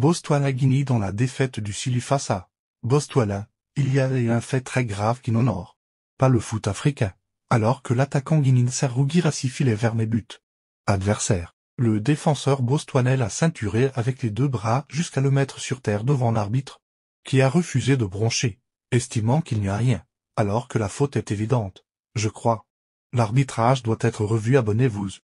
Bostoana Guinée dans la défaite du Chili face il y a un fait très grave qui n'honore pas le foot africain, alors que l'attaquant si racifie les mes buts. Adversaire. Le défenseur Bostoinel a ceinturé avec les deux bras jusqu'à le mettre sur terre devant l'arbitre, qui a refusé de broncher, estimant qu'il n'y a rien, alors que la faute est évidente. Je crois. L'arbitrage doit être revu abonnez-vous.